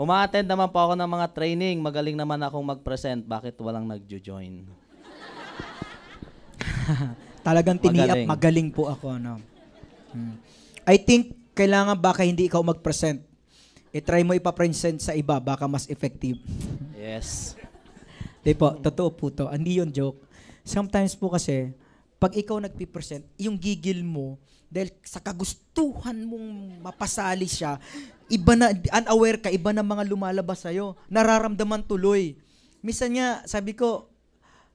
Umaattend naman po ako ng mga training. Magaling naman akong mag-present. Bakit walang nag join Talagang tiniap. magaling. Magaling. po ako. No? Hmm. I think, kailangan baka hindi ikaw mag-present. I-try mo ipapresent sa iba, baka mas effective. Yes. Di po, totoo po to. Hindi yun joke. Sometimes po kasi, pag ikaw nagpipresent, yung gigil mo, dahil sa kagustuhan mong mapasali siya, iba na, unaware ka, iba na mga lumalabas sa iyo. Nararamdaman tuloy. Minsan niya, sabi ko,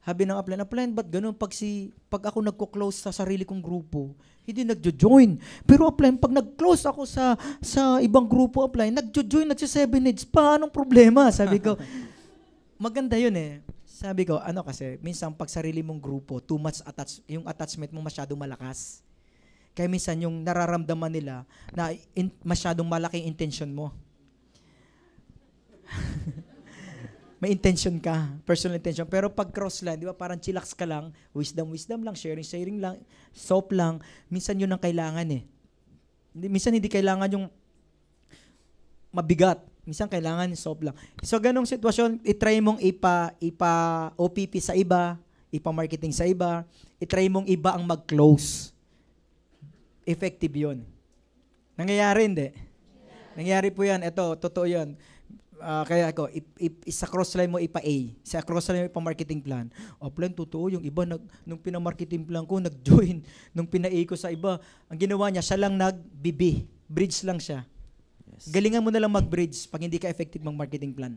habi ng upline, upline, ba't ganun? Pag, si, pag ako nagko-close sa sarili kong grupo, hindi nagjo-join. Pero upline, pag nag-close ako sa, sa ibang grupo, upline, nagjo-join, nagsa-seven heads pa. Anong problema? Sabi ko, maganda yun eh. Sabi ko, ano kasi, minsan pag sarili mong grupo, too much attach, yung attachment mo masyado malakas. Kaya minsan yung nararamdaman nila na in, masyadong malaking intention mo. May intention ka, personal intention. Pero pag cross line, di ba parang chillax ka lang, wisdom, wisdom lang, sharing, sharing lang, soap lang. Minsan yun ang kailangan eh. Hindi, minsan hindi kailangan yung mabigat. Minsan kailangan soap lang. So ganong sitwasyon, itry mong ipa, ipa OPP sa iba, ipa-marketing sa iba, itry mong iba ang mag-close effective yun. Nangyayari hindi? Nangyayari po yan. Ito, totoo yan. Uh, ah, kaya ako, if, if, sa crossline mo ipa-A, sa crossline mo ipa-marketing plan. O oh, plan, totoo, yung iba, nag, nung pina-marketing plan ko, nag-join. Nung pina-A ko sa iba, ang ginawa niya, siya lang nag-BB. Bridge lang siya. Yes. Galingan mo na lang mag-bridge pag hindi ka effective mag marketing plan.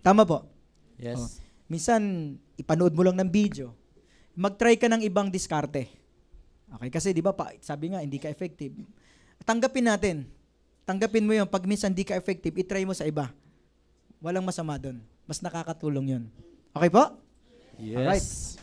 Tama po? Yes. O, oh. minsan, ipanood mo lang ng video. Mag-try ka ng ibang diskarte Okay, kasi 'di ba pa, sabi nga hindi ka effective. Tanggapin natin. Tanggapin mo 'yon pag minsan hindi ka effective, i-try mo sa iba. Walang masama doon. Mas nakakatulong 'yun. Okay po? Yes. All right.